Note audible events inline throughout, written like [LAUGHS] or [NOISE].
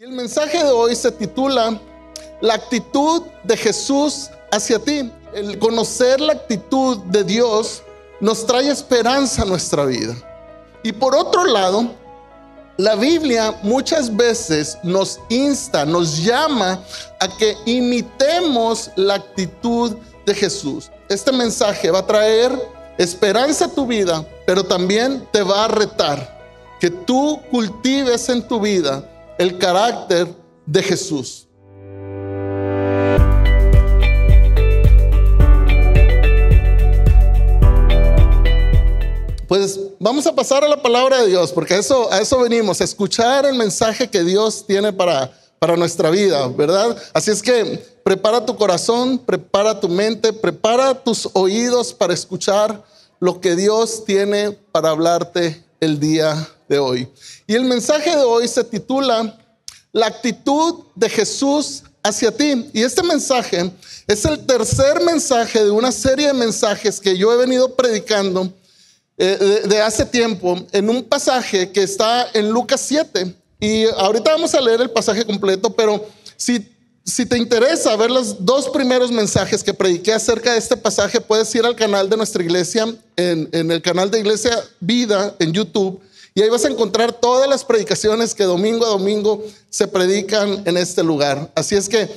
el mensaje de hoy se titula La actitud de Jesús hacia ti. El conocer la actitud de Dios nos trae esperanza a nuestra vida. Y por otro lado, la Biblia muchas veces nos insta, nos llama a que imitemos la actitud de Jesús. Este mensaje va a traer esperanza a tu vida, pero también te va a retar que tú cultives en tu vida el carácter de Jesús. Pues vamos a pasar a la palabra de Dios, porque a eso, venimos, a escuchar el mensaje que Dios tiene para, para nuestra vida, ¿verdad? Así es que prepara tu corazón, prepara tu mente, prepara tus oídos para escuchar lo que Dios tiene para hablarte el día de hoy. Y el mensaje de hoy se titula La actitud de Jesús hacia ti. Y este mensaje es el tercer mensaje de una serie de mensajes que yo he venido predicando eh, de, hace tiempo en un pasaje que está en Lucas 7. Y ahorita vamos a leer el pasaje completo, pero si, si te interesa ver los dos primeros mensajes que prediqué acerca de este pasaje, puedes ir al canal de nuestra iglesia, en, en el canal de Iglesia Vida en YouTube y ahí vas a encontrar todas las predicaciones que domingo a domingo se predican en este lugar. Así es que,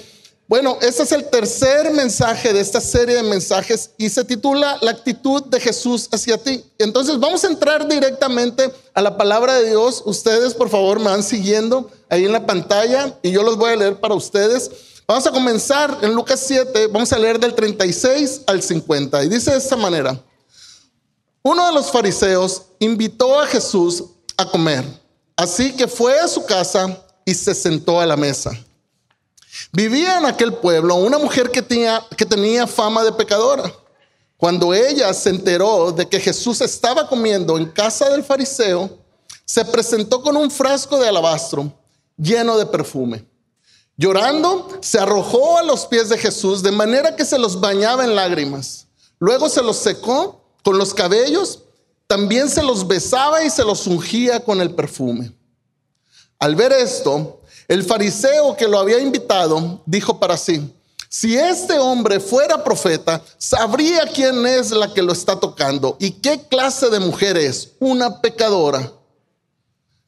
bueno, este es el tercer mensaje de esta serie de mensajes y se titula La actitud de Jesús hacia ti. Entonces vamos a entrar directamente a la palabra de Dios. Ustedes, por favor, me van siguiendo ahí en la pantalla y yo los voy a leer para ustedes. Vamos a comenzar en Lucas 7, vamos a leer del 36 al 50 y dice de esta manera. Uno de los fariseos invitó a Jesús a comer, así que fue a su casa y se sentó a la mesa. Vivía en aquel pueblo una mujer que tenía, fama de pecadora. Cuando ella se enteró de que Jesús estaba comiendo en casa del fariseo, se presentó con un frasco de alabastro lleno de perfume. Llorando, se arrojó a los pies de Jesús de manera que se los bañaba en lágrimas. Luego se los secó con los cabellos, también se los besaba y se los ungía con el perfume. Al ver esto, el fariseo que lo había invitado dijo para sí, si este hombre fuera profeta, sabría quién es la que lo está tocando y qué clase de mujer es, una pecadora.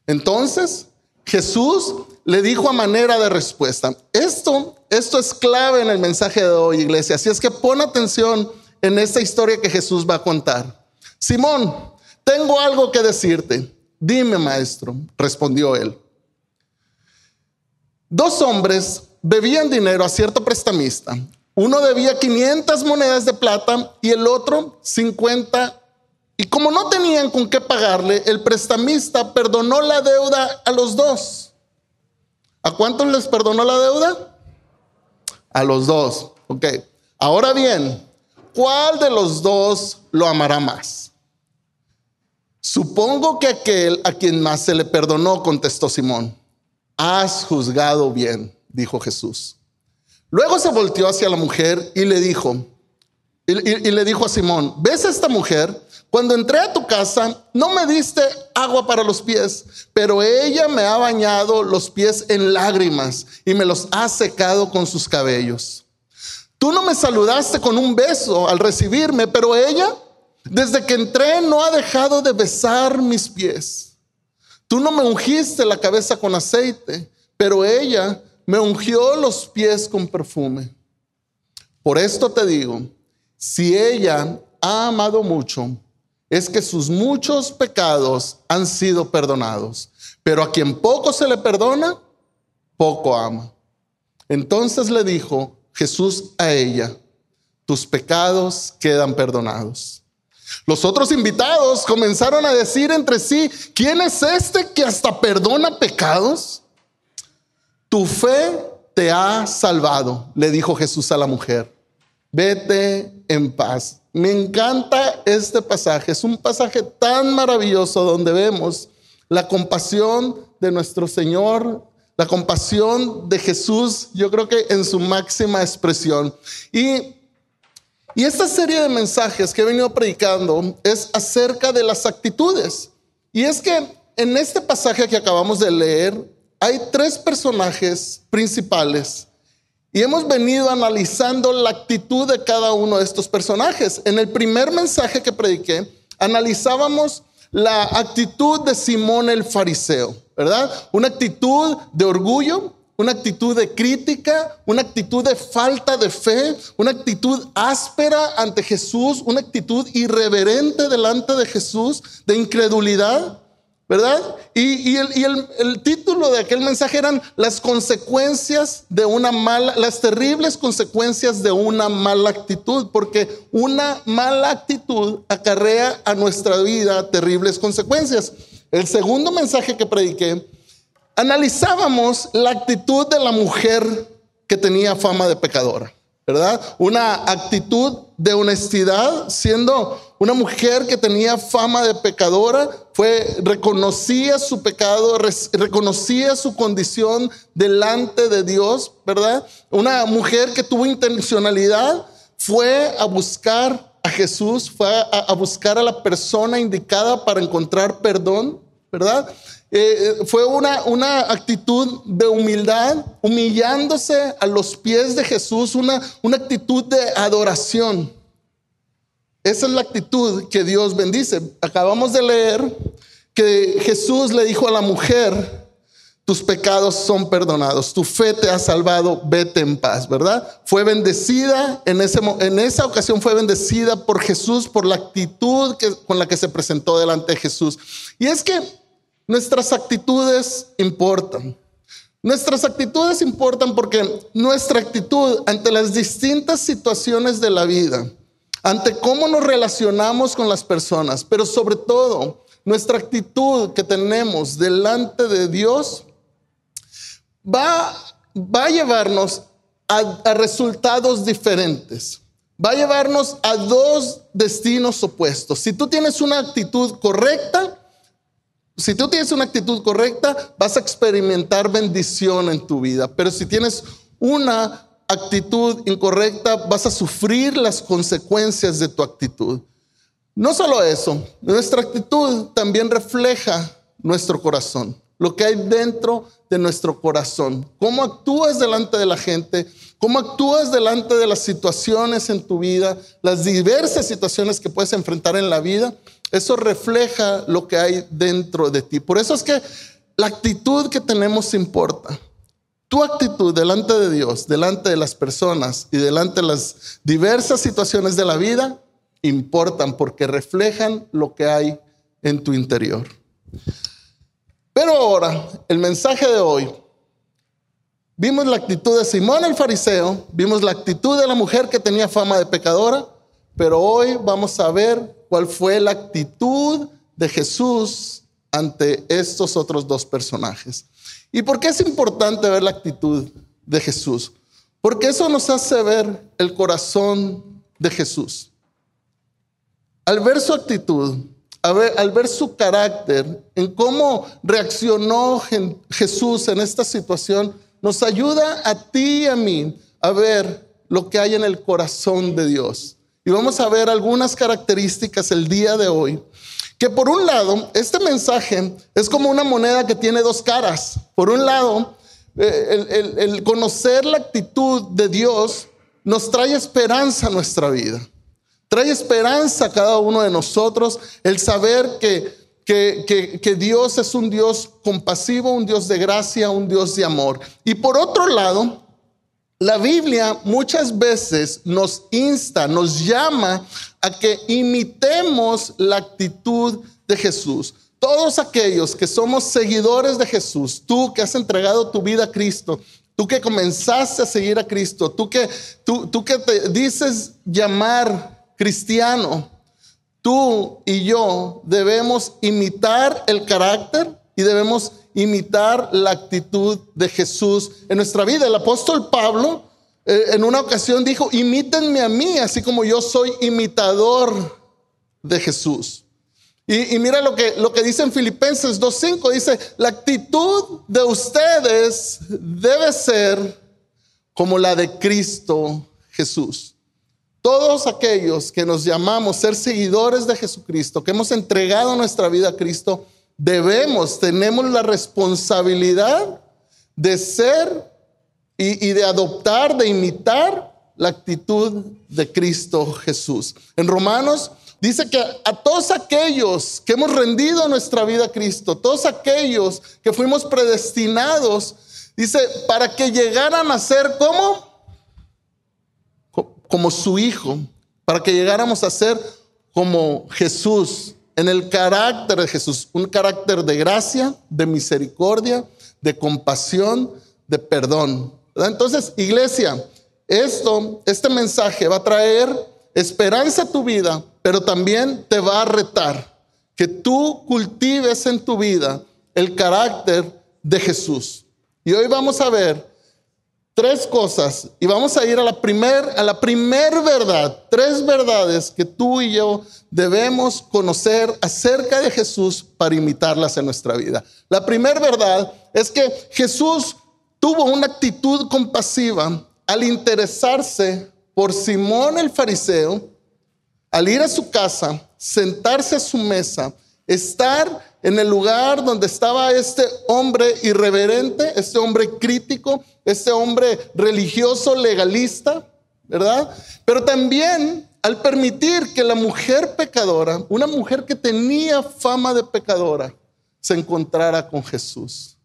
Entonces Jesús le dijo a manera de respuesta, esto, esto es clave en el mensaje de hoy, iglesia, así es que pon atención en esta historia que Jesús va a contar. Simón, tengo algo que decirte. Dime, maestro, respondió él. Dos hombres debían dinero a cierto prestamista. Uno debía 500 monedas de plata y el otro 50. Y como no tenían con qué pagarle, el prestamista perdonó la deuda a los dos. ¿A cuántos les perdonó la deuda? A los dos. Ok. Ahora bien, ¿cuál de los dos lo amará más? Supongo que aquel a quien más se le perdonó, contestó Simón. Has juzgado bien, dijo Jesús. Luego se volteó hacia la mujer y le dijo, y, le dijo a Simón, ¿ves a esta mujer? Cuando entré a tu casa, no me diste agua para los pies, pero ella me ha bañado los pies en lágrimas y me los ha secado con sus cabellos. Tú no me saludaste con un beso al recibirme, pero ella, desde que entré, no ha dejado de besar mis pies. Tú no me ungiste la cabeza con aceite, pero ella me ungió los pies con perfume. Por esto te digo, si ella ha amado mucho, es que sus muchos pecados han sido perdonados. Pero a quien poco se le perdona, poco ama. Entonces le dijo, Jesús a ella, tus pecados quedan perdonados. Los otros invitados comenzaron a decir entre sí, ¿quién es este que hasta perdona pecados? Tu fe te ha salvado, le dijo Jesús a la mujer. Vete en paz. Me encanta este pasaje, es un pasaje tan maravilloso donde vemos la compasión de nuestro Señor la compasión de Jesús, yo creo que en su máxima expresión. Y, y esta serie de mensajes que he venido predicando es acerca de las actitudes. Y es que en este pasaje que acabamos de leer hay tres personajes principales y hemos venido analizando la actitud de cada uno de estos personajes. En el primer mensaje que prediqué, analizábamos la actitud de Simón el fariseo. ¿verdad? Una actitud de orgullo, una actitud de crítica, una actitud de falta de fe, una actitud áspera ante Jesús, una actitud irreverente delante de Jesús, de incredulidad, ¿verdad? Y, el, el, título de aquel mensaje eran las consecuencias de una mala, las terribles consecuencias de una mala actitud, porque una mala actitud acarrea a nuestra vida terribles consecuencias el segundo mensaje que prediqué, analizábamos la actitud de la mujer que tenía fama de pecadora, ¿verdad? Una actitud de honestidad, siendo una mujer que tenía fama de pecadora, fue reconocía su pecado, reconocía su condición delante de Dios, ¿verdad? Una mujer que tuvo intencionalidad fue a buscar a Jesús, fue a, buscar a la persona indicada para encontrar perdón, ¿verdad? Eh, eh, fue una, una, actitud de humildad, humillándose a los pies de Jesús, una, una actitud de adoración. Esa es la actitud que Dios bendice. Acabamos de leer que Jesús le dijo a la mujer, tus pecados son perdonados, tu fe te ha salvado, vete en paz, ¿verdad? Fue bendecida, en, ese, en esa ocasión fue bendecida por Jesús, por la actitud con la que se presentó delante de Jesús. Y es que nuestras actitudes importan. Nuestras actitudes importan porque nuestra actitud ante las distintas situaciones de la vida, ante cómo nos relacionamos con las personas, pero sobre todo nuestra actitud que tenemos delante de Dios va, va a llevarnos a, a resultados diferentes va a llevarnos a dos destinos opuestos. Si tú tienes una actitud correcta, si tú tienes una actitud correcta, vas a experimentar bendición en tu vida. Pero si tienes una actitud incorrecta, vas a sufrir las consecuencias de tu actitud. No solo eso, nuestra actitud también refleja nuestro corazón, lo que hay dentro de nuestro corazón, cómo actúas delante de la gente, cómo actúas delante de las situaciones en tu vida, las diversas situaciones que puedes enfrentar en la vida, eso refleja lo que hay dentro de ti. Por eso es que la actitud que tenemos importa. Tu actitud delante de Dios, delante de las personas y delante de las diversas situaciones de la vida importan porque reflejan lo que hay en tu interior. Pero ahora, el mensaje de hoy. Vimos la actitud de Simón el fariseo, vimos la actitud de la mujer que tenía fama de pecadora, pero hoy vamos a ver cuál fue la actitud de Jesús ante estos otros dos personajes. ¿Y por qué es importante ver la actitud de Jesús? Porque eso nos hace ver el corazón de Jesús. Al ver su actitud, al ver su carácter, en cómo reaccionó Jesús en esta situación, nos ayuda a ti y a mí a ver lo que hay en el corazón de Dios. Y vamos a ver algunas características el día de hoy. Que por un lado, este mensaje es como una moneda que tiene dos caras. Por un lado, eh, el conocer la actitud de Dios nos trae esperanza a nuestra vida. Trae esperanza a cada uno de nosotros el saber que, Dios es un Dios compasivo, un Dios de gracia, un Dios de amor. Y por otro lado, la Biblia muchas veces nos insta, nos llama a que imitemos la actitud de Jesús. Todos aquellos que somos seguidores de Jesús, tú que has entregado tu vida a Cristo, tú que comenzaste a seguir a Cristo, tú que, tú, tú que te dices llamar cristiano, tú y yo debemos imitar el carácter y debemos imitar la actitud de Jesús en nuestra vida. El apóstol Pablo eh, en una ocasión dijo, imítenme a mí, así como yo soy imitador de Jesús. Y, mira lo que, lo que dice en Filipenses 2.5, dice, la actitud de ustedes debe ser como la de Cristo Jesús. Todos aquellos que nos llamamos ser seguidores de Jesucristo, que hemos entregado nuestra vida a Cristo, debemos, tenemos la responsabilidad de ser y, de adoptar, de imitar la actitud de Cristo Jesús. En Romanos dice que a todos aquellos que hemos rendido nuestra vida a Cristo, todos aquellos que fuimos predestinados, dice, para que llegaran a ser como como su Hijo, para que llegáramos a ser como Jesús, en el carácter de Jesús, un carácter de gracia, de misericordia, de compasión, de perdón. Entonces, iglesia, esto, este mensaje va a traer esperanza a tu vida, pero también te va a retar que tú cultives en tu vida el carácter de Jesús. Y hoy vamos a ver tres cosas y vamos a ir a la primer, a la primer verdad, tres verdades que tú y yo debemos conocer acerca de Jesús para imitarlas en nuestra vida. La primera verdad es que Jesús tuvo una actitud compasiva al interesarse por Simón el fariseo, al ir a su casa, sentarse a su mesa, estar en el lugar donde estaba este hombre irreverente, este hombre crítico, este hombre religioso, legalista, ¿verdad? Pero también al permitir que la mujer pecadora, una mujer que tenía fama de pecadora, se encontrara con Jesús.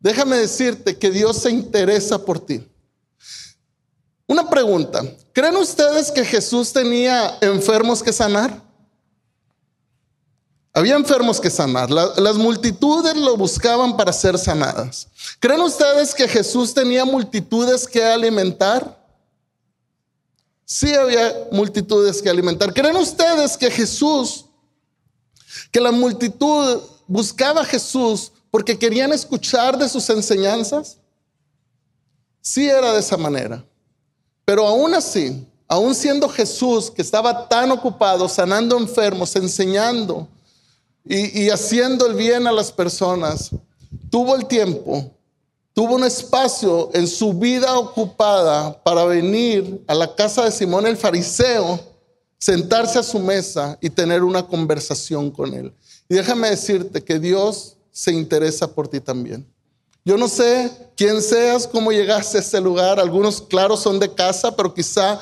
Déjame decirte que Dios se interesa por ti. Una pregunta, ¿creen ustedes que Jesús tenía enfermos que sanar? Había enfermos que sanar. las multitudes lo buscaban para ser sanadas. ¿Creen ustedes que Jesús tenía multitudes que alimentar? Sí había multitudes que alimentar. ¿Creen ustedes que Jesús, que la multitud buscaba a Jesús porque querían escuchar de sus enseñanzas? Sí era de esa manera. Pero aún así, aún siendo Jesús que estaba tan ocupado sanando enfermos, enseñando, y, haciendo el bien a las personas, tuvo el tiempo, tuvo un espacio en su vida ocupada para venir a la casa de Simón el fariseo, sentarse a su mesa y tener una conversación con él. Y déjame decirte que Dios se interesa por ti también. Yo no sé quién seas, cómo llegaste a este lugar. Algunos, claro, son de casa, pero quizá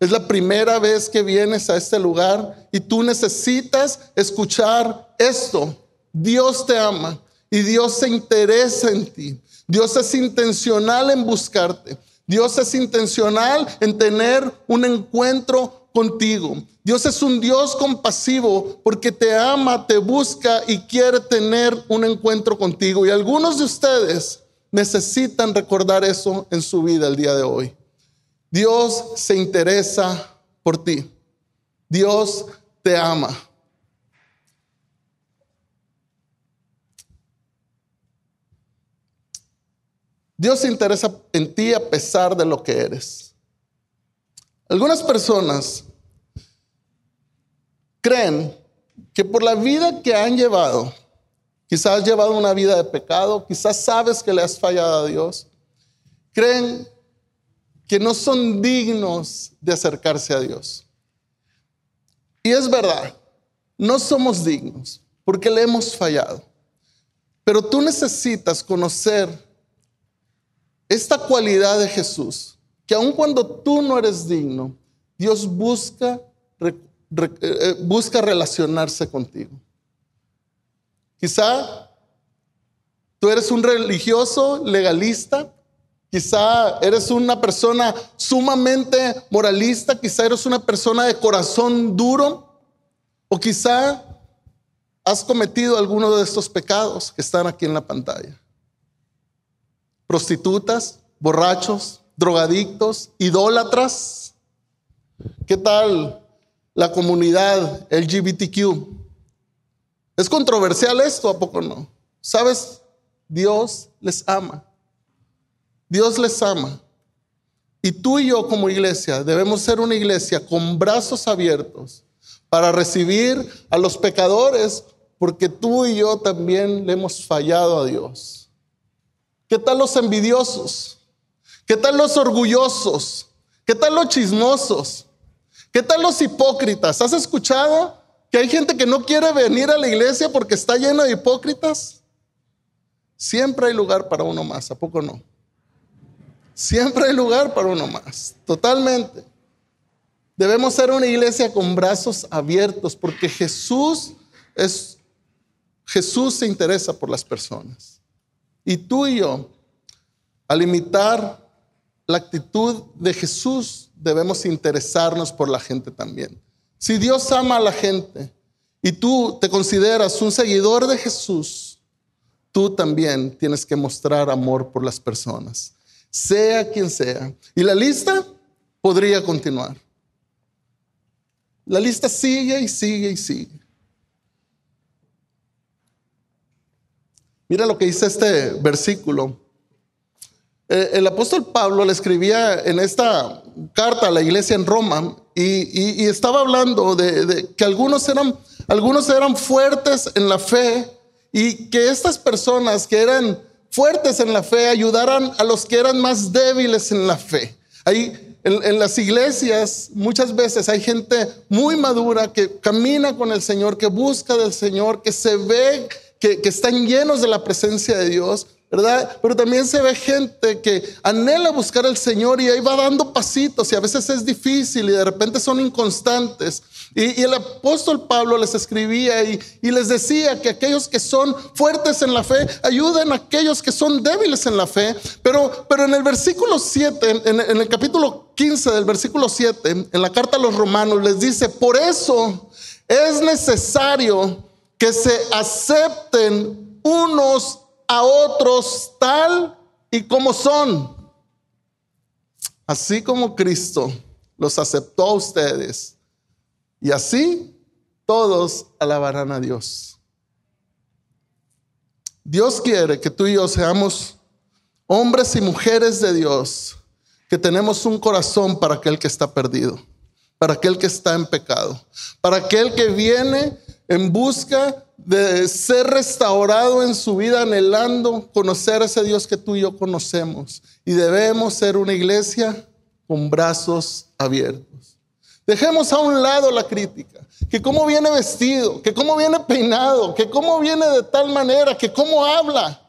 es la primera vez que vienes a este lugar y tú necesitas escuchar esto. Dios te ama y Dios se interesa en ti. Dios es intencional en buscarte. Dios es intencional en tener un encuentro contigo. Dios es un Dios compasivo porque te ama, te busca y quiere tener un encuentro contigo. Y algunos de ustedes necesitan recordar eso en su vida el día de hoy. Dios se interesa por ti. Dios te ama. Dios se interesa en ti a pesar de lo que eres. Algunas personas creen que por la vida que han llevado, quizás has llevado una vida de pecado, quizás sabes que le has fallado a Dios, creen que no son dignos de acercarse a Dios. Y es verdad, no somos dignos porque le hemos fallado. Pero tú necesitas conocer esta cualidad de Jesús, que aun cuando tú no eres digno, Dios busca, eh, busca relacionarse contigo. Quizá tú eres un religioso legalista Quizá eres una persona sumamente moralista, quizá eres una persona de corazón duro, o quizá has cometido alguno de estos pecados que están aquí en la pantalla. Prostitutas, borrachos, drogadictos, idólatras. ¿Qué tal la comunidad LGBTQ? ¿Es controversial esto? ¿A poco no? ¿Sabes? Dios les ama. Dios les ama. Y tú y yo como iglesia debemos ser una iglesia con brazos abiertos para recibir a los pecadores, porque tú y yo también le hemos fallado a Dios. ¿Qué tal los envidiosos? ¿Qué tal los orgullosos? ¿Qué tal los chismosos? ¿Qué tal los hipócritas? ¿Has escuchado que hay gente que no quiere venir a la iglesia porque está llena de hipócritas? Siempre hay lugar para uno más, ¿a poco no? Siempre hay lugar para uno más, totalmente. Debemos ser una iglesia con brazos abiertos porque Jesús es Jesús se interesa por las personas. Y tú y yo, al imitar la actitud de Jesús, debemos interesarnos por la gente también. Si Dios ama a la gente y tú te consideras un seguidor de Jesús, tú también tienes que mostrar amor por las personas sea quien sea. Y la lista podría continuar. La lista sigue y sigue y sigue. Mira lo que dice este versículo. Eh, el apóstol Pablo le escribía en esta carta a la iglesia en Roma y, estaba hablando de, de, que algunos eran, algunos eran fuertes en la fe y que estas personas que eran fuertes en la fe ayudarán a los que eran más débiles en la fe. en, las iglesias muchas veces hay gente muy madura que camina con el Señor, que busca del Señor, que se ve que, que están llenos de la presencia de Dios, ¿verdad? Pero también se ve gente que anhela buscar al Señor y ahí va dando pasitos y a veces es difícil y de repente son inconstantes. Y, el apóstol Pablo les escribía y, les decía que aquellos que son fuertes en la fe ayuden a aquellos que son débiles en la fe. Pero, pero en el versículo 7, en, el capítulo 15 del versículo 7, en la carta a los romanos, les dice, por eso es necesario que se acepten unos a otros tal y como son. Así como Cristo los aceptó a ustedes. Y así todos alabarán a Dios. Dios quiere que tú y yo seamos hombres y mujeres de Dios, que tenemos un corazón para aquel que está perdido, para aquel que está en pecado, para aquel que viene en busca de ser restaurado en su vida, anhelando conocer a ese Dios que tú y yo conocemos. Y debemos ser una iglesia con brazos abiertos. Dejemos a un lado la crítica, que cómo viene vestido, que cómo viene peinado, que cómo viene de tal manera, que cómo habla.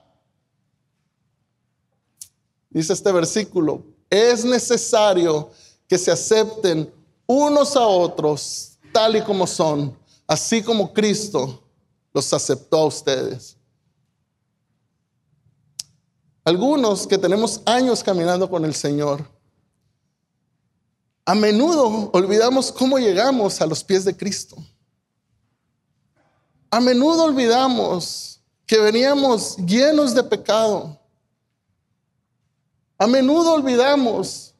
Dice este versículo, es necesario que se acepten unos a otros tal y como son, así como Cristo los aceptó a ustedes. Algunos que tenemos años caminando con el Señor, a menudo olvidamos cómo llegamos a los pies de Cristo. A menudo olvidamos que veníamos llenos de pecado. A menudo olvidamos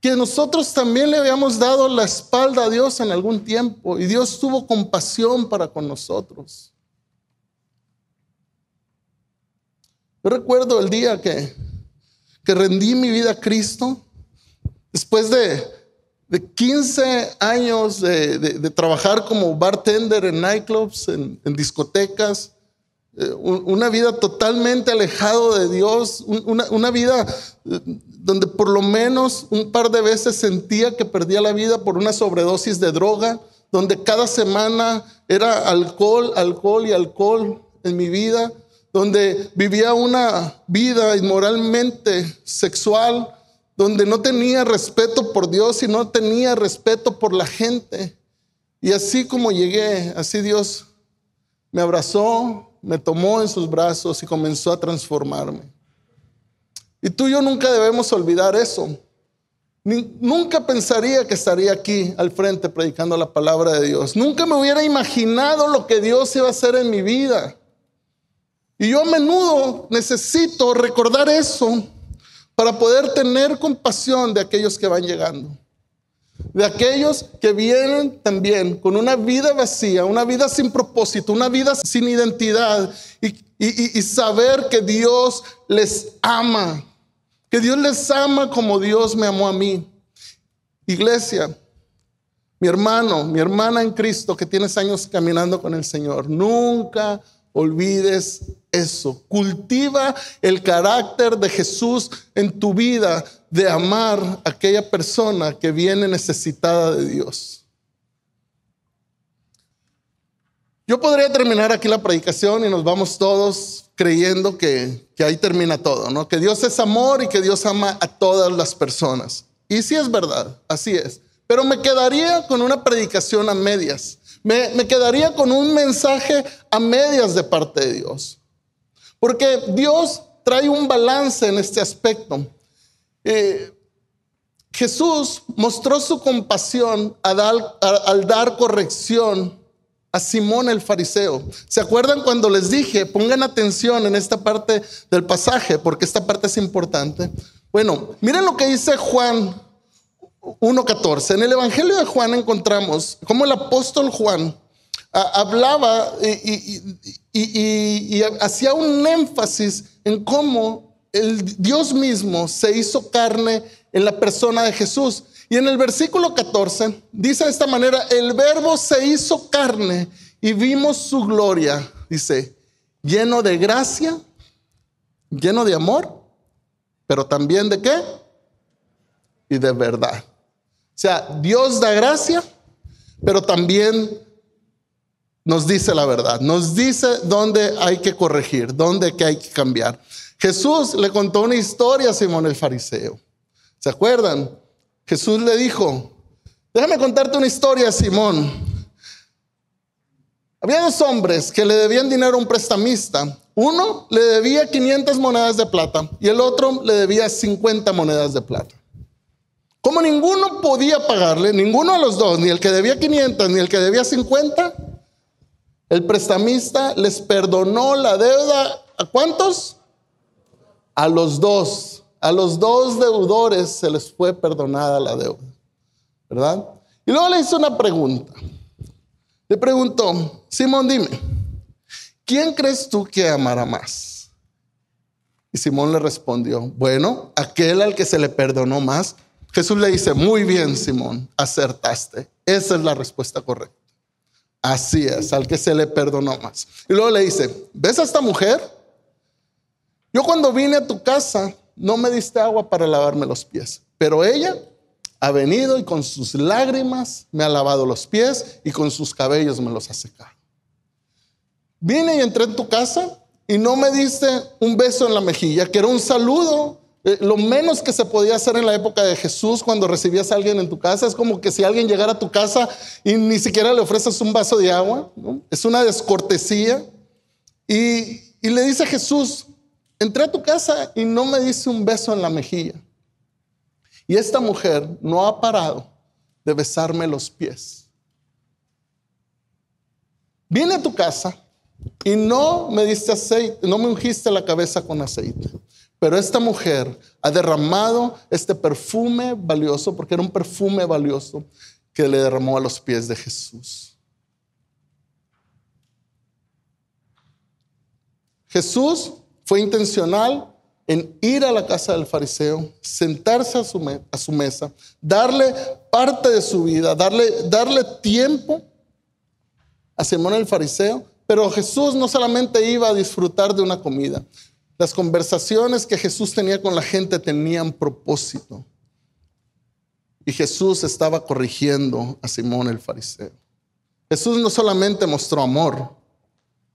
que nosotros también le habíamos dado la espalda a Dios en algún tiempo y Dios tuvo compasión para con nosotros. Yo recuerdo el día que, que rendí mi vida a Cristo, después de, de 15 años de, trabajar como bartender en nightclubs, en, discotecas, eh, una vida totalmente alejado de Dios, una, una, vida eh, donde por lo menos un par de veces sentía que perdía la vida por una sobredosis de droga, donde cada semana era alcohol, alcohol y alcohol en mi vida, donde vivía una vida inmoralmente sexual, donde no tenía respeto por Dios y no tenía respeto por la gente. Y así como llegué, así Dios me abrazó, me tomó en sus brazos y comenzó a transformarme. Y tú y yo nunca debemos olvidar eso. nunca pensaría que estaría aquí al frente predicando la palabra de Dios. Nunca me hubiera imaginado lo que Dios iba a hacer en mi vida. Y yo a menudo necesito recordar eso para poder tener compasión de aquellos que van llegando. De aquellos que vienen también con una vida vacía, una vida sin propósito, una vida sin identidad y, saber que Dios les ama, que Dios les ama como Dios me amó a mí. Iglesia, mi hermano, mi hermana en Cristo que tienes años caminando con el Señor, nunca olvides eso. Cultiva el carácter de Jesús en tu vida de amar a aquella persona que viene necesitada de Dios. Yo podría terminar aquí la predicación y nos vamos todos creyendo que, que ahí termina todo, ¿no? Que Dios es amor y que Dios ama a todas las personas. Y sí es verdad, así es. Pero me quedaría con una predicación a medias me, quedaría con un mensaje a medias de parte de Dios. Porque Dios trae un balance en este aspecto. Eh, Jesús mostró su compasión al al dar, corrección a Simón el fariseo. ¿Se acuerdan cuando les dije, pongan atención en esta parte del pasaje, porque esta parte es importante? Bueno, miren lo que dice Juan 1.14. En el Evangelio de Juan encontramos cómo el apóstol Juan hablaba y, hacía un énfasis en cómo el Dios mismo se hizo carne en la persona de Jesús. Y en el versículo 14 dice de esta manera, el verbo se hizo carne y vimos su gloria, dice, lleno de gracia, lleno de amor, pero también de qué? Y de verdad. O sea, Dios da gracia, pero también nos dice la verdad, nos dice dónde hay que corregir, dónde que hay que cambiar. Jesús le contó una historia a Simón el fariseo. ¿Se acuerdan? Jesús le dijo, déjame contarte una historia, Simón. Había dos hombres que le debían dinero a un prestamista. Uno le debía 500 monedas de plata y el otro le debía 50 monedas de plata. Como ninguno podía pagarle, ninguno de los dos, ni el que debía 500, ni el que debía 50, el prestamista les perdonó la deuda. ¿A cuántos? A los dos. A los dos deudores se les fue perdonada la deuda. ¿Verdad? Y luego le hizo una pregunta. Le preguntó, Simón, dime, ¿quién crees tú que amará más? Y Simón le respondió, bueno, aquel al que se le perdonó más Jesús le dice, muy bien, Simón, acertaste. Esa es la respuesta correcta. Así es, al que se le perdonó más. Y luego le dice, ¿ves a esta mujer? Yo cuando vine a tu casa no me diste agua para lavarme los pies, pero ella ha venido y con sus lágrimas me ha lavado los pies y con sus cabellos me los ha secado. Vine y entré en tu casa y no me diste un beso en la mejilla, que era un saludo eh, lo menos que se podía hacer en la época de Jesús cuando recibías a alguien en tu casa es como que si alguien llegara a tu casa y ni siquiera le ofreces un vaso de agua, es una descortesía. Y, le dice a Jesús, entré a tu casa y no me diste un beso en la mejilla. Y esta mujer no ha parado de besarme los pies. Vine a tu casa y no me diste aceite, no me ungiste la cabeza con aceite. Pero esta mujer ha derramado este perfume valioso, porque era un perfume valioso que le derramó a los pies de Jesús. Jesús fue intencional en ir a la casa del fariseo, sentarse a su, mesa, darle parte de su vida, darle, darle tiempo a Simón el fariseo. Pero Jesús no solamente iba a disfrutar de una comida, las conversaciones que Jesús tenía con la gente tenían propósito. Y Jesús estaba corrigiendo a Simón el fariseo. Jesús no solamente mostró amor,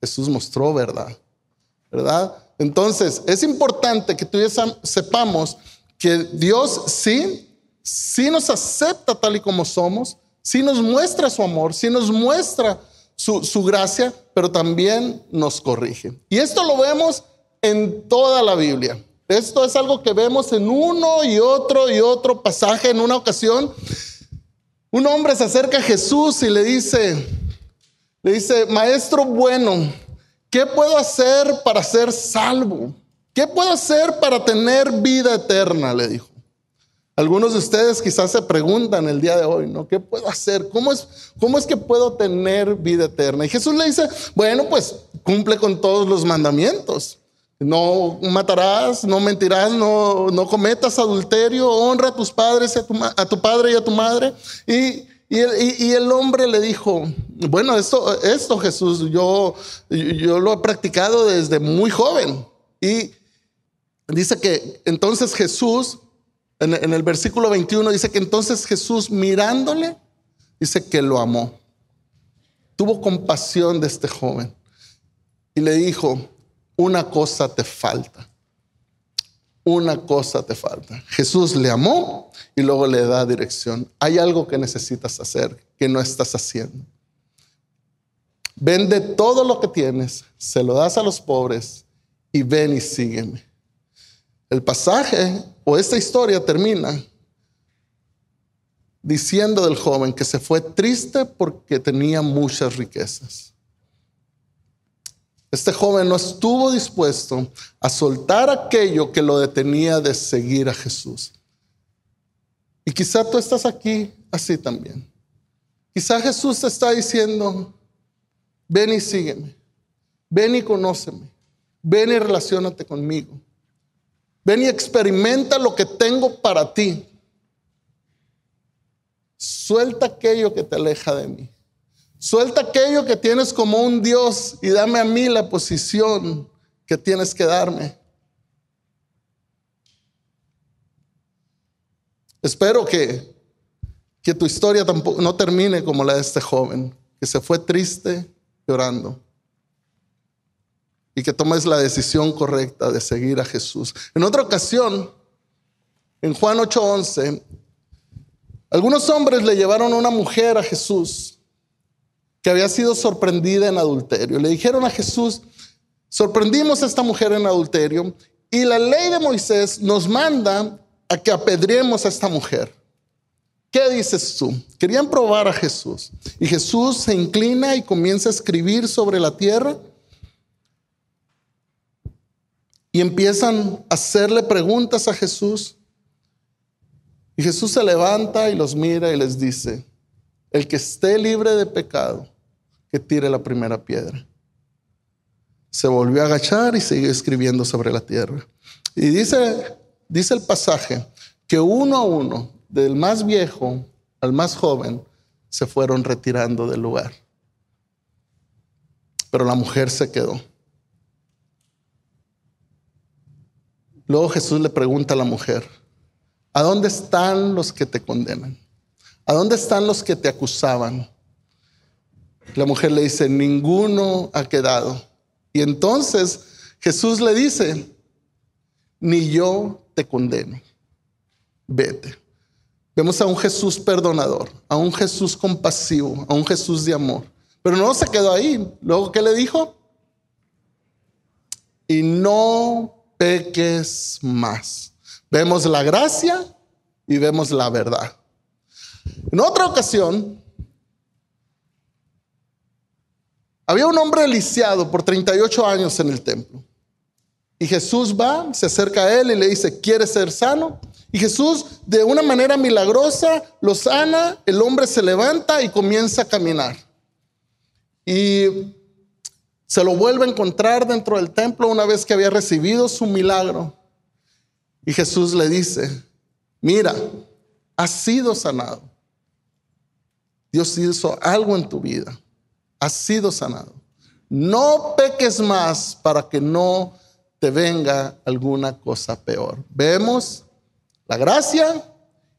Jesús mostró verdad. ¿Verdad? Entonces, es importante que tú sepamos que Dios sí, sí nos acepta tal y como somos, sí nos muestra su amor, sí nos muestra su, su gracia, pero también nos corrige. Y esto lo vemos en toda la Biblia. Esto es algo que vemos en uno y otro y otro pasaje. En una ocasión, un hombre se acerca a Jesús y le dice, le dice, maestro bueno, ¿qué puedo hacer para ser salvo? ¿Qué puedo hacer para tener vida eterna? Le dijo. Algunos de ustedes quizás se preguntan el día de hoy, ¿no? ¿Qué puedo hacer? ¿Cómo es, ¿Cómo es que puedo tener vida eterna? Y Jesús le dice, bueno, pues cumple con todos los mandamientos. No matarás, no mentirás, no, cometas adulterio, honra a tus padres, a tu, a tu padre y a tu madre. Y, el, hombre le dijo, bueno, esto, esto Jesús, yo, yo lo he practicado desde muy joven. Y dice que entonces Jesús, en, en el versículo 21, dice que entonces Jesús mirándole, dice que lo amó. Tuvo compasión de este joven y le dijo, una cosa te falta. Una cosa te falta. Jesús le amó y luego le da dirección. Hay algo que necesitas hacer que no estás haciendo. Vende todo lo que tienes, se lo das a los pobres y ven y sígueme. El pasaje o esta historia termina diciendo del joven que se fue triste porque tenía muchas riquezas. Este joven no estuvo dispuesto a soltar aquello que lo detenía de seguir a Jesús. Y quizá tú estás aquí así también. Quizá Jesús te está diciendo, ven y sígueme, ven y conóceme, ven y relacionate conmigo, ven y experimenta lo que tengo para ti. Suelta aquello que te aleja de mí. Suelta aquello que tienes como un Dios y dame a mí la posición que tienes que darme. Espero que, que tu historia tampoco, no termine como la de este joven, que se fue triste llorando y que tomes la decisión correcta de seguir a Jesús. En otra ocasión, en Juan 8:11, algunos hombres le llevaron a una mujer a Jesús que había sido sorprendida en adulterio. Le dijeron a Jesús, sorprendimos a esta mujer en adulterio y la ley de Moisés nos manda a que apedremos a esta mujer. ¿Qué dices tú? Querían probar a Jesús. Y Jesús se inclina y comienza a escribir sobre la tierra. Y empiezan a hacerle preguntas a Jesús. Y Jesús se levanta y los mira y les dice, el que esté libre de pecado, que tire la primera piedra. Se volvió a agachar y siguió escribiendo sobre la tierra. Y dice, dice el pasaje que uno a uno, del más viejo al más joven, se fueron retirando del lugar. Pero la mujer se quedó. Luego Jesús le pregunta a la mujer, ¿a dónde están los que te condenan? ¿A dónde están los que te acusaban? La mujer le dice, ninguno ha quedado. Y entonces Jesús le dice, ni yo te condeno, vete. Vemos a un Jesús perdonador, a un Jesús compasivo, a un Jesús de amor. Pero no se quedó ahí. Luego, ¿qué le dijo? Y no peques más. Vemos la gracia y vemos la verdad. En otra ocasión, había un hombre lisiado por 38 años en el templo. Y Jesús va, se acerca a él y le dice, ¿quieres ser sano? Y Jesús de una manera milagrosa lo sana, el hombre se levanta y comienza a caminar. Y se lo vuelve a encontrar dentro del templo una vez que había recibido su milagro. Y Jesús le dice, mira, has sido sanado. Dios hizo algo en tu vida. Has sido sanado. No peques más para que no te venga alguna cosa peor. Vemos la gracia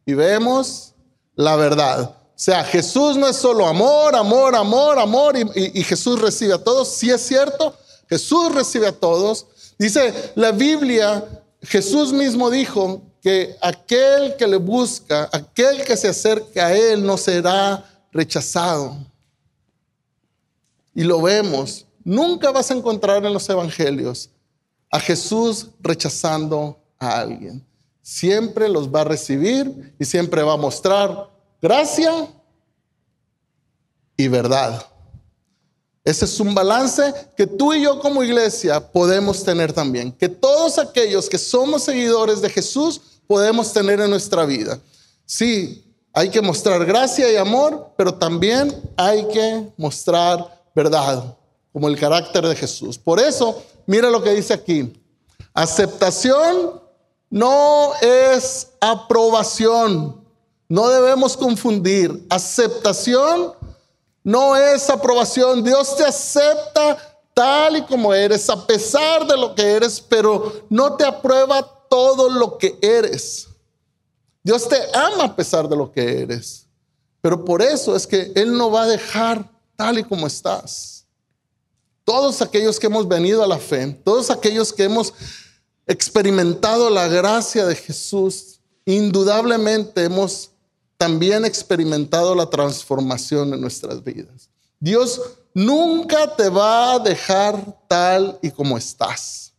y vemos la verdad. O sea, Jesús no es solo amor, amor, amor, amor, y, Jesús recibe a todos. Si sí es cierto, Jesús recibe a todos. Dice la Biblia, Jesús mismo dijo que aquel que le busca, aquel que se acerca a Él, no será rechazado. Y lo vemos. Nunca vas a encontrar en los evangelios a Jesús rechazando a alguien. Siempre los va a recibir y siempre va a mostrar gracia y verdad. Ese es un balance que tú y yo como iglesia podemos tener también, que todos aquellos que somos seguidores de Jesús podemos tener en nuestra vida. Sí, hay que mostrar gracia y amor, pero también hay que mostrar verdad, como el carácter de Jesús. Por eso, mira lo que dice aquí. Aceptación no es aprobación. No debemos confundir. Aceptación no es aprobación. Dios te acepta tal y como eres, a pesar de lo que eres, pero no te aprueba todo lo que eres. Dios te ama a pesar de lo que eres. Pero por eso es que Él no va a dejar tal y como estás. Todos aquellos que hemos venido a la fe, todos aquellos que hemos experimentado la gracia de Jesús, indudablemente hemos también experimentado la transformación en nuestras vidas. Dios nunca te va a dejar tal y como estás.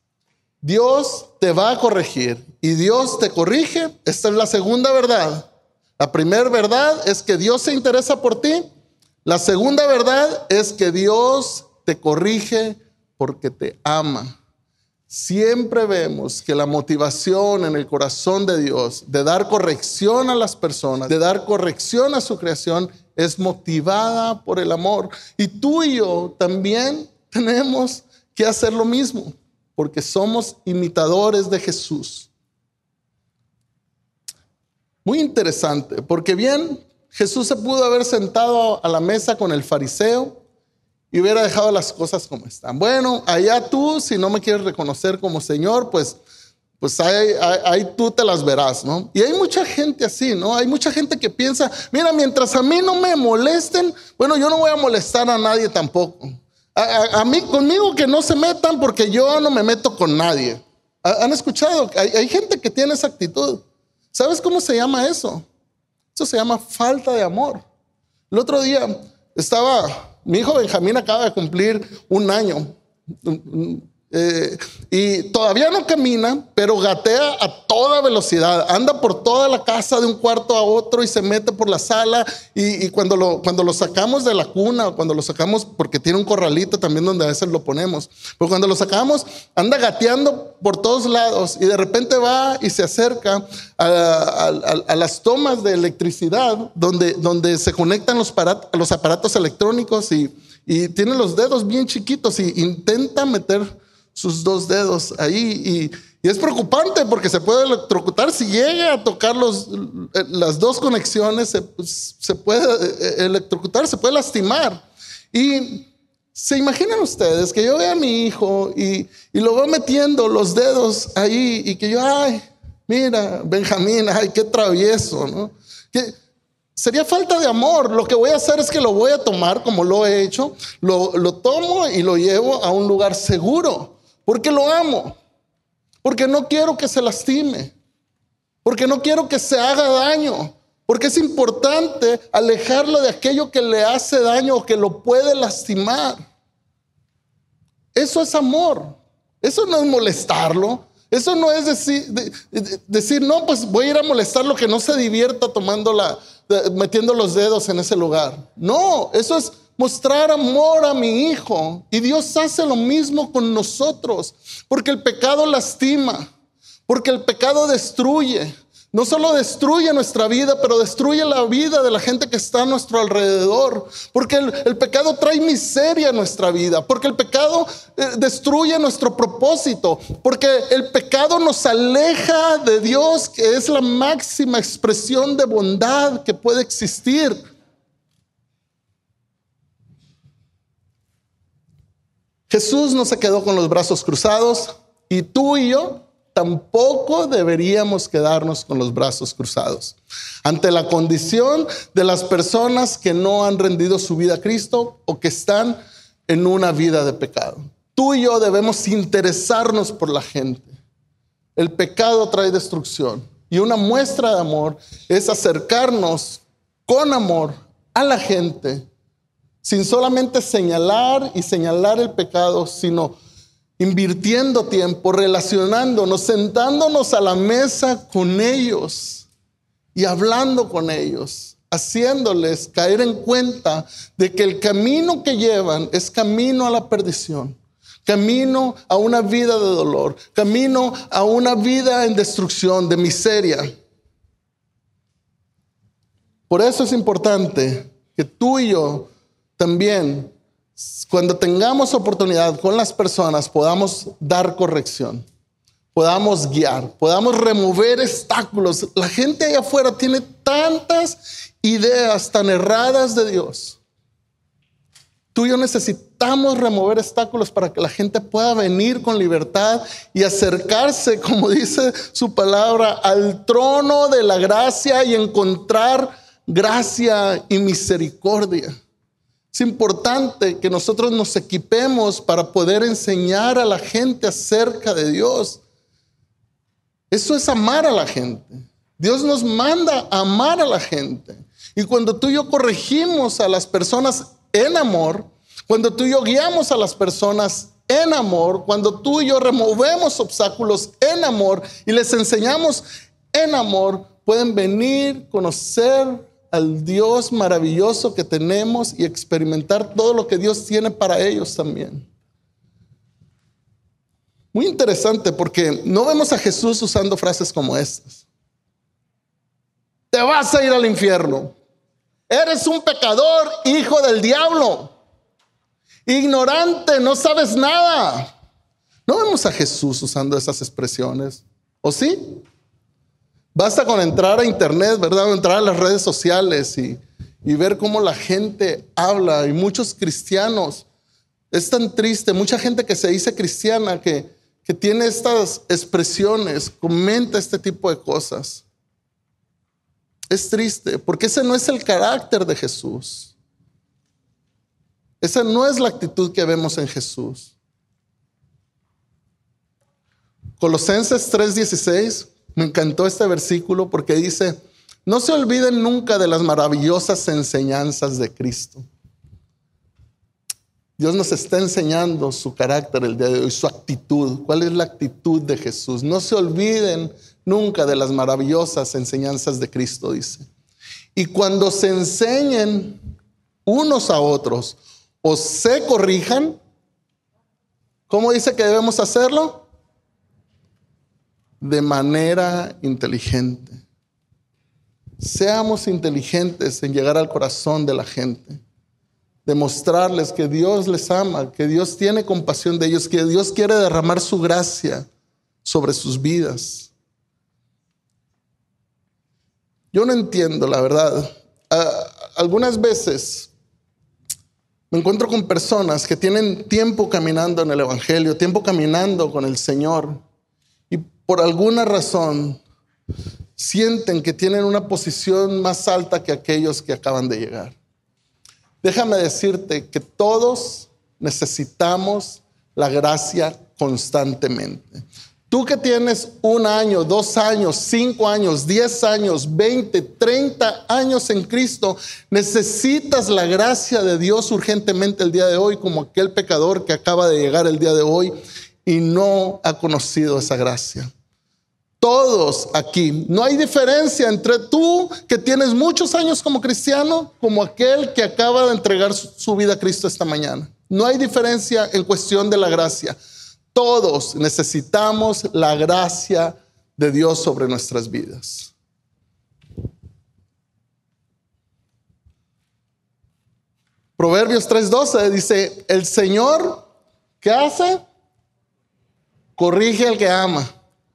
Dios te va a corregir y Dios te corrige. Esta es la segunda verdad. La primera verdad es que Dios se interesa por ti. La segunda verdad es que Dios te corrige porque te ama. Siempre vemos que la motivación en el corazón de Dios de dar corrección a las personas, de dar corrección a su creación, es motivada por el amor. Y tú y yo también tenemos que hacer lo mismo porque somos imitadores de Jesús. Muy interesante, porque bien, Jesús se pudo haber sentado a la mesa con el fariseo y hubiera dejado las cosas como están. Bueno, allá tú, si no me quieres reconocer como Señor, pues, pues ahí, tú te las verás, ¿no? Y hay mucha gente así, ¿no? Hay mucha gente que piensa, mira, mientras a mí no me molesten, bueno, yo no voy a molestar a nadie tampoco. A, mí, conmigo que no se metan porque yo no me meto con nadie. ¿Han escuchado? Hay, hay, gente que tiene esa actitud. ¿Sabes cómo se llama eso? Eso se llama falta de amor. El otro día estaba, mi hijo Benjamín acaba de cumplir un año, eh, y todavía no camina, pero gatea a toda velocidad. Anda por toda la casa de un cuarto a otro y se mete por la sala. Y, cuando, lo, cuando lo sacamos de la cuna, cuando lo sacamos, porque tiene un corralito también donde a veces lo ponemos, pero cuando lo sacamos, anda gateando por todos lados y de repente va y se acerca a, las tomas de electricidad donde, donde se conectan los, los aparatos electrónicos y, y tiene los dedos bien chiquitos y intenta meter sus dos dedos ahí y, es preocupante porque se puede electrocutar si llega a tocar los, eh, las dos conexiones, se, pues, puede eh, electrocutar, se puede lastimar. Y se imaginan ustedes que yo vea a mi hijo y, lo veo metiendo los dedos ahí y que yo, ay, mira, Benjamín, ay, qué travieso, ¿no? Que, Sería falta de amor. Lo que voy a hacer es que lo voy a tomar como lo he hecho, lo, lo, tomo y lo llevo a un lugar seguro porque lo amo, porque no quiero que se lastime, porque no quiero que se haga daño, porque es importante alejarlo de aquello que le hace daño o que lo puede lastimar. Eso es amor, eso no es molestarlo, eso no es decir, no, pues voy a ir a molestarlo que no se divierta tomando la, metiendo los dedos en ese lugar. No, eso es mostrar amor a mi hijo. Y Dios hace lo mismo con nosotros, porque el pecado lastima, porque el pecado destruye. No solo destruye nuestra vida, pero destruye la vida de la gente que está a nuestro alrededor. Porque el, pecado trae miseria a nuestra vida. Porque el pecado eh, destruye nuestro propósito. Porque el pecado nos aleja de Dios, que es la máxima expresión de bondad que puede existir. Jesús no se quedó con los brazos cruzados y tú y yo tampoco deberíamos quedarnos con los brazos cruzados. Ante la condición de las personas que no han rendido su vida a Cristo o que están en una vida de pecado. Tú y yo debemos interesarnos por la gente. El pecado trae destrucción y una muestra de amor es acercarnos con amor a la gente sin solamente señalar y señalar el pecado, sino invirtiendo tiempo, relacionándonos, sentándonos a la mesa con ellos y hablando con ellos, haciéndoles caer en cuenta de que el camino que llevan es camino a la perdición, camino a una vida de dolor, camino a una vida en destrucción, de miseria. Por eso es importante que tú y yo también cuando tengamos oportunidad con las personas podamos dar corrección, podamos guiar, podamos remover obstáculos. La gente allá afuera tiene tantas ideas tan erradas de Dios. Tú y yo necesitamos remover obstáculos para que la gente pueda venir con libertad y acercarse, como dice su palabra, al trono de la gracia y encontrar gracia y misericordia. Es importante que nosotros nos equipemos para poder enseñar a la gente acerca de Dios. Eso es amar a la gente. Dios nos manda a amar a la gente. Y cuando tú y yo corregimos a las personas en amor, cuando tú y yo guiamos a las personas en amor, cuando tú y yo removemos obstáculos en amor y les enseñamos en amor, pueden venir, conocer al Dios maravilloso que tenemos y experimentar todo lo que Dios tiene para ellos también. Muy interesante porque no vemos a Jesús usando frases como estas. Te vas a ir al infierno. Eres un pecador, hijo del diablo. Ignorante, no sabes nada. No vemos a Jesús usando esas expresiones. ¿O sí? Basta con entrar a internet, ¿verdad? O entrar a las redes sociales y, ver cómo la gente habla. Y muchos cristianos, es tan triste, mucha gente que se dice cristiana, que, que tiene estas expresiones, comenta este tipo de cosas. Es triste, porque ese no es el carácter de Jesús. Esa no es la actitud que vemos en Jesús. Colosenses 3:16 me encantó este versículo porque dice, no se olviden nunca de las maravillosas enseñanzas de Cristo. Dios nos está enseñando su carácter el día de hoy, su actitud. ¿Cuál es la actitud de Jesús? No se olviden nunca de las maravillosas enseñanzas de Cristo, dice. Y cuando se enseñen unos a otros o se corrijan, ¿cómo dice que debemos hacerlo? de manera inteligente. Seamos inteligentes en llegar al corazón de la gente, demostrarles que Dios les ama, que Dios tiene compasión de ellos, que Dios quiere derramar su gracia sobre sus vidas. Yo no entiendo, la verdad. Ah, algunas veces me encuentro con personas que tienen tiempo caminando en el Evangelio, tiempo caminando con el Señor por alguna razón, sienten que tienen una posición más alta que aquellos que acaban de llegar. Déjame decirte que todos necesitamos la gracia constantemente. Tú que tienes un año, dos años, cinco años, diez años, veinte, treinta años en Cristo, necesitas la gracia de Dios urgentemente el día de hoy, como aquel pecador que acaba de llegar el día de hoy y no ha conocido esa gracia. Todos aquí. No hay diferencia entre tú que tienes muchos años como cristiano como aquel que acaba de entregar su vida a Cristo esta mañana. No hay diferencia en cuestión de la gracia. Todos necesitamos la gracia de Dios sobre nuestras vidas. Proverbios 3:12 dice, el Señor, ¿qué hace? Corrige al que ama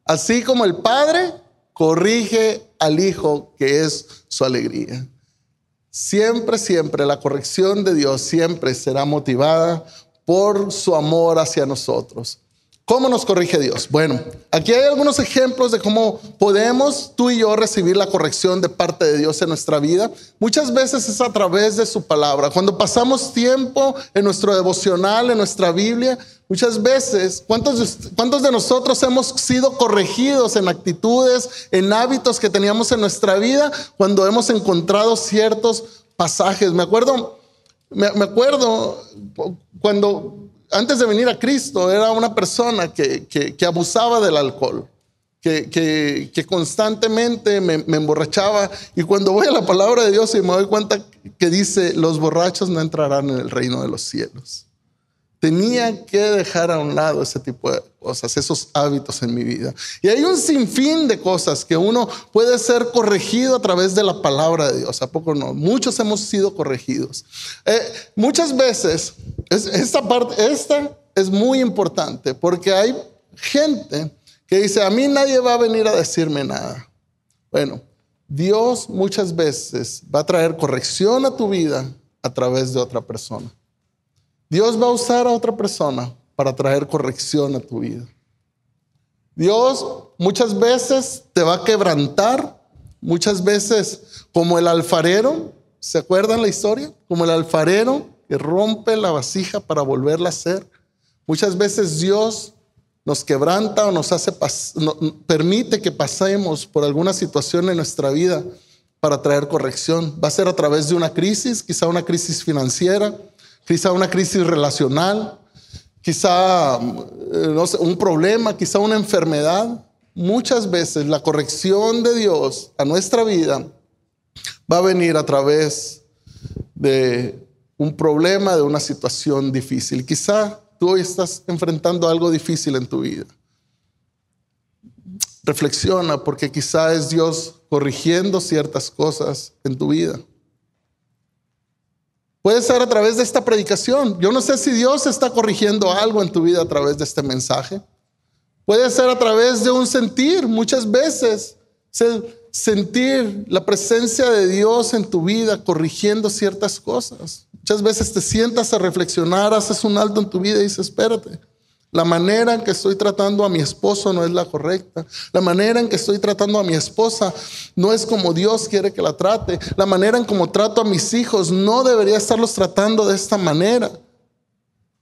Así como el Padre corrige al Hijo, que es su alegría. Siempre, siempre, la corrección de Dios siempre será motivada por su amor hacia nosotros. ¿Cómo nos corrige Dios? Bueno, aquí hay algunos ejemplos de cómo podemos tú y yo recibir la corrección de parte de Dios en nuestra vida. Muchas veces es a través de su palabra. Cuando pasamos tiempo en nuestro devocional, en nuestra Biblia, muchas veces, ¿cuántos de, de nosotros hemos sido corregidos en actitudes, en hábitos que teníamos en nuestra vida cuando hemos encontrado ciertos pasajes? Me acuerdo, me, me acuerdo cuando antes de venir a Cristo era una persona que, abusaba del alcohol, que, que constantemente me, me, emborrachaba. Y cuando voy a la palabra de Dios y me doy cuenta que dice, los borrachos no entrarán en el reino de los cielos. Tenía que dejar a un lado ese tipo de cosas, esos hábitos en mi vida. Y hay un sinfín de cosas que uno puede ser corregido a través de la palabra de Dios. ¿A poco no? Muchos hemos sido corregidos. Eh, muchas veces, esta parte, esta es muy importante porque hay gente que dice, a mí nadie va a venir a decirme nada. Bueno, Dios muchas veces va a traer corrección a tu vida a través de otra persona. Dios va a usar a otra persona para traer corrección a tu vida. Dios muchas veces te va a quebrantar, muchas veces como el alfarero, ¿se acuerdan la historia? Como el alfarero que rompe la vasija para volverla a hacer. Muchas veces Dios nos quebranta o nos hace permite que pasemos por alguna situación en nuestra vida para traer corrección. Va a ser a través de una crisis, quizá una crisis financiera, quizá una crisis relacional, quizá eh, un problema, quizá una enfermedad. Muchas veces la corrección de Dios a nuestra vida va a venir a través de un problema, de una situación difícil. Quizá tú hoy estás enfrentando algo difícil en tu vida. Reflexiona porque quizá es Dios corrigiendo ciertas cosas en tu vida. Puede ser a través de esta predicación. Yo no sé si Dios está corrigiendo algo en tu vida a través de este mensaje. Puede ser a través de un sentir. Muchas veces sentir la presencia de Dios en tu vida corrigiendo ciertas cosas. Muchas veces te sientas a reflexionar, haces un alto en tu vida y dices, espérate. La manera en que estoy tratando a mi esposo no es la correcta. La manera en que estoy tratando a mi esposa no es como Dios quiere que la trate. La manera en como trato a mis hijos no debería estarlos tratando de esta manera.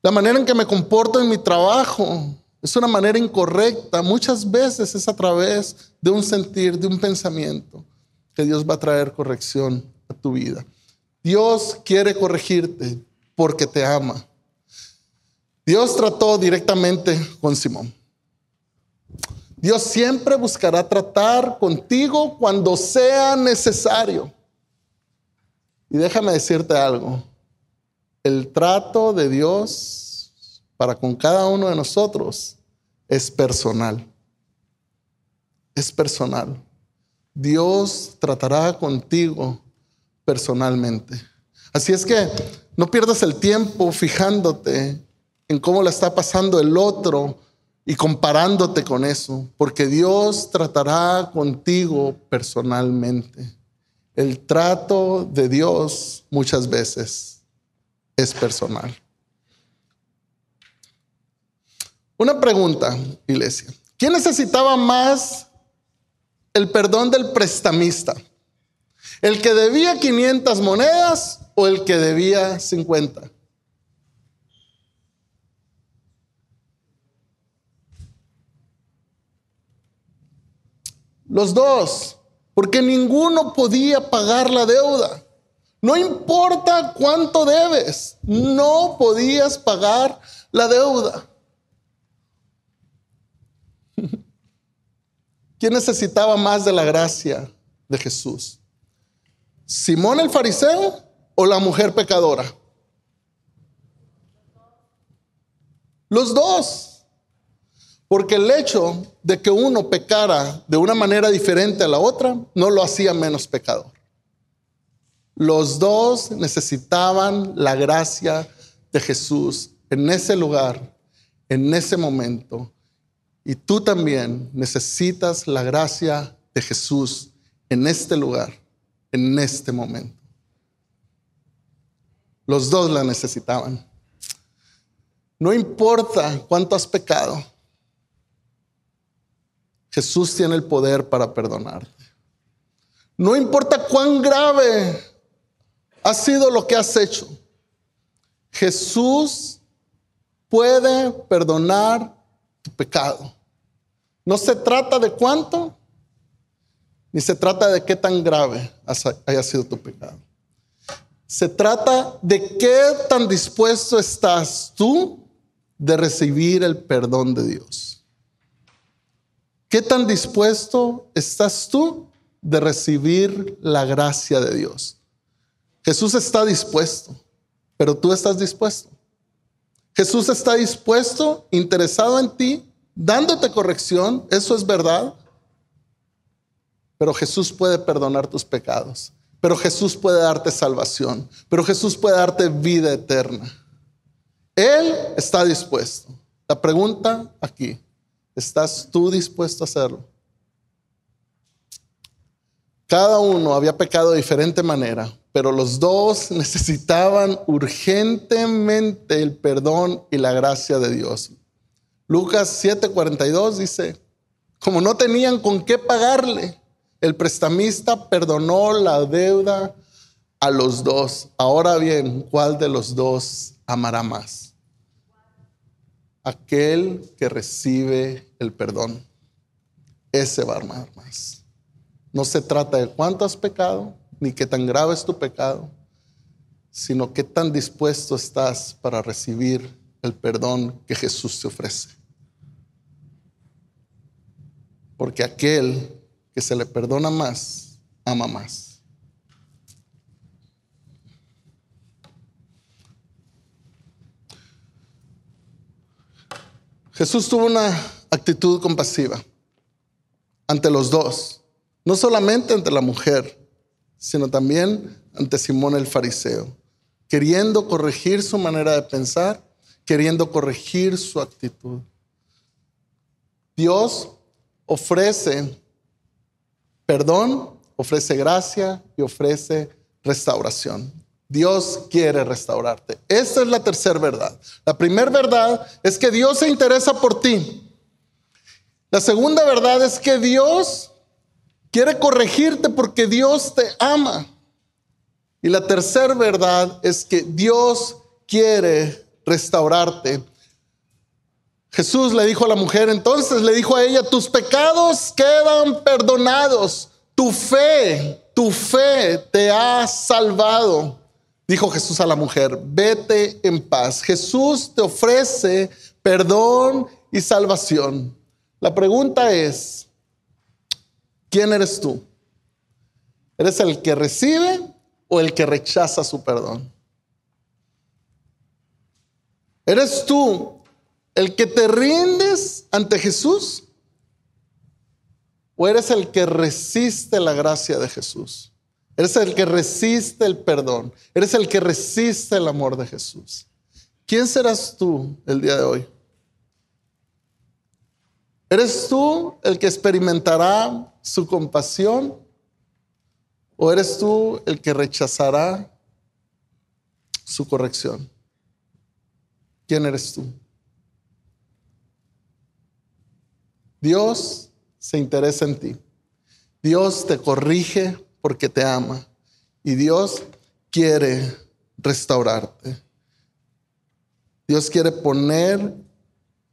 La manera en que me comporto en mi trabajo es una manera incorrecta. Muchas veces es a través de un sentir, de un pensamiento, que Dios va a traer corrección a tu vida. Dios quiere corregirte porque te ama. Dios trató directamente con Simón. Dios siempre buscará tratar contigo cuando sea necesario. Y déjame decirte algo. El trato de Dios para con cada uno de nosotros es personal. Es personal. Dios tratará contigo personalmente. Así es que no pierdas el tiempo fijándote en cómo la está pasando el otro y comparándote con eso, porque Dios tratará contigo personalmente. El trato de Dios muchas veces es personal. Una pregunta, iglesia. ¿Quién necesitaba más el perdón del prestamista? ¿El que debía 500 monedas o el que debía 50? los dos, porque ninguno podía pagar la deuda. No importa cuánto debes, no podías pagar la deuda. [LAUGHS] ¿Quién necesitaba más de la gracia de Jesús? ¿Simón el fariseo o la mujer pecadora? Los dos. Porque el hecho de que uno pecara de una manera diferente a la otra no lo hacía menos pecador. Los dos necesitaban la gracia de Jesús en ese lugar, en ese momento. Y tú también necesitas la gracia de Jesús en este lugar, en este momento. Los dos la necesitaban. No importa cuánto has pecado, Jesús tiene el poder para perdonarte. No importa cuán grave ha sido lo que has hecho, Jesús puede perdonar tu pecado. No se trata de cuánto, ni se trata de qué tan grave haya sido tu pecado. Se trata de qué tan dispuesto estás tú de recibir el perdón de Dios. ¿Qué tan dispuesto estás tú de recibir la gracia de Dios? Jesús está dispuesto, pero tú estás dispuesto. Jesús está dispuesto, interesado en ti, dándote corrección, eso es verdad. Pero Jesús puede perdonar tus pecados, pero Jesús puede darte salvación, pero Jesús puede darte vida eterna. Él está dispuesto. La pregunta aquí, ¿Estás tú dispuesto a hacerlo? Cada uno había pecado de diferente manera, pero los dos [LAUGHS] necesitaban urgentemente el perdón y la gracia de Dios. Lucas 7:42 dice, como no tenían con qué pagarle, el prestamista perdonó la deuda a los dos. Ahora bien, ¿cuál de los dos amará más? Aquel que recibe el perdón, ese va a armar más. No se trata de cuánto has pecado, ni qué tan grave es tu pecado, sino qué tan dispuesto estás para recibir el perdón que Jesús te ofrece. Porque aquel que se le perdona más, ama más. Jesús tuvo una actitud compasiva ante los dos, no solamente ante la mujer, sino también ante Simón el fariseo, queriendo corregir su manera de pensar, queriendo corregir su actitud. Dios ofrece perdón, ofrece gracia y ofrece restauración. Dios quiere restaurarte. Esta es la tercera verdad. La primera verdad es que Dios se interesa por ti. La segunda verdad es que Dios quiere corregirte porque Dios te ama. Y la tercera verdad es que Dios quiere restaurarte. Jesús le dijo a la mujer, entonces le dijo a ella, tus pecados quedan perdonados, tu fe, tu fe te ha salvado. Dijo Jesús a la mujer, vete en paz. Jesús te ofrece perdón y salvación. La pregunta es, ¿quién eres tú? ¿Eres el que recibe o el que rechaza su perdón? ¿Eres tú el que te rindes ante Jesús? ¿O eres el que resiste la gracia de Jesús? Eres el que resiste el perdón. Eres el que resiste el amor de Jesús. ¿Quién serás tú el día de hoy? ¿Eres tú el que experimentará su compasión? ¿O eres tú el que rechazará su corrección? ¿Quién eres tú? Dios se interesa en ti. Dios te corrige porque te ama. Y Dios quiere restaurarte. Dios quiere poner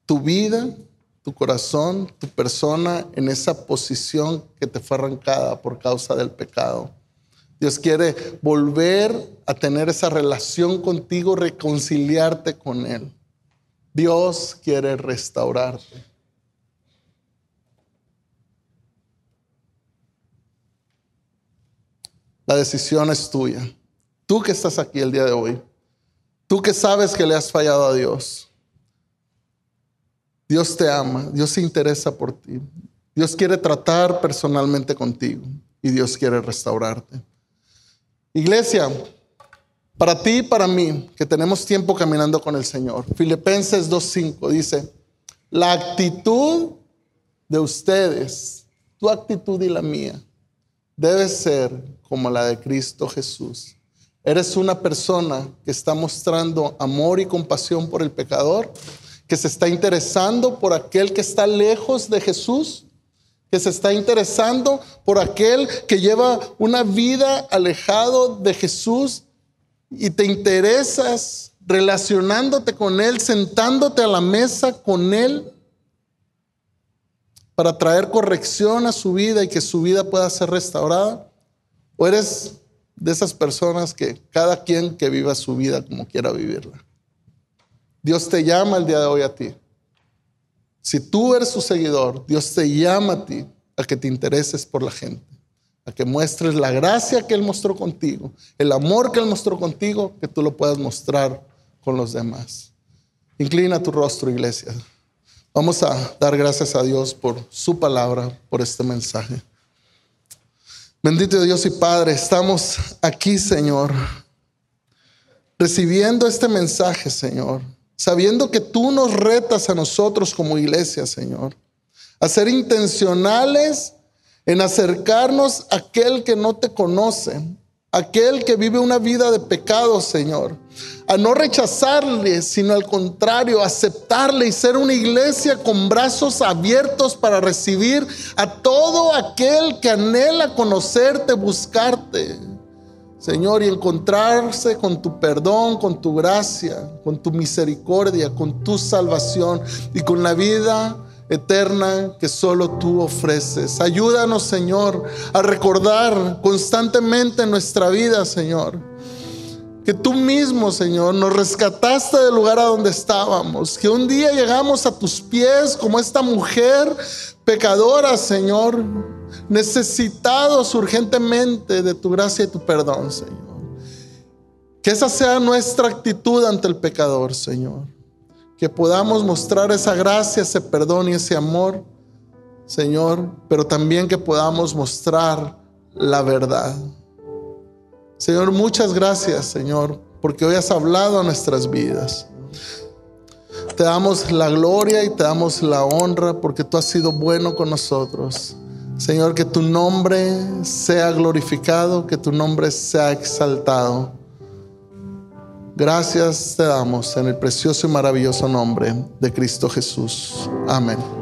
tu vida, tu corazón, tu persona en esa posición que te fue arrancada por causa del pecado. Dios quiere volver a tener esa relación contigo, reconciliarte con Él. Dios quiere restaurarte. La decisión es tuya. Tú que estás aquí el día de hoy, tú que sabes que le has fallado a Dios, Dios te ama, Dios se interesa por ti, Dios quiere tratar personalmente contigo y Dios quiere restaurarte. Iglesia, para ti y para mí, que tenemos tiempo caminando con el Señor, Filipenses 2.5 dice, la actitud de ustedes, tu actitud y la mía, debe ser como la de Cristo Jesús. Eres una persona que está mostrando amor y compasión por el pecador, que se está interesando por aquel que está lejos de Jesús, que se está interesando por aquel que lleva una vida alejado de Jesús y te interesas relacionándote con Él, sentándote a la mesa con Él, para traer corrección a su vida y que su vida pueda ser restaurada? ¿O eres de esas personas que cada quien que viva su vida como quiera vivirla? Dios te llama el día de hoy a ti. Si tú eres su seguidor, Dios te llama a ti a que te intereses por la gente, a que muestres la gracia que Él mostró contigo, el amor que Él mostró contigo, que tú lo puedas mostrar con los demás. Inclina tu rostro, iglesia. Vamos a dar gracias a Dios por su palabra, por este mensaje. Bendito Dios y Padre, estamos aquí, Señor, recibiendo este mensaje, Señor, sabiendo que tú nos retas a nosotros como iglesia, Señor, a ser intencionales en acercarnos a aquel que no te conoce, aquel que vive una vida de pecado, Señor. A no rechazarle, sino al contrario, aceptarle y ser una iglesia con brazos abiertos para recibir a todo aquel que anhela conocerte, buscarte. Señor, y encontrarse con tu perdón, con tu gracia, con tu misericordia, con tu salvación y con la vida eterna que solo tú ofreces. Ayúdanos, Señor, a recordar constantemente en nuestra vida, Señor, que tú mismo, Señor, nos rescataste del lugar a donde estábamos, que un día llegamos a tus pies como esta mujer pecadora, Señor, necesitados urgentemente de tu gracia y tu perdón, Señor. Que esa sea nuestra actitud ante el pecador, Señor que podamos mostrar esa gracia, ese perdón y ese amor, Señor, pero también que podamos mostrar la verdad. Señor, muchas gracias, Señor, porque hoy has hablado a nuestras vidas. Te damos la gloria y te damos la honra porque tú has sido bueno con nosotros. Señor, que tu nombre sea glorificado, que tu nombre sea exaltado. Gracias te damos en el precioso y maravilloso nombre de Cristo Jesús. Amén.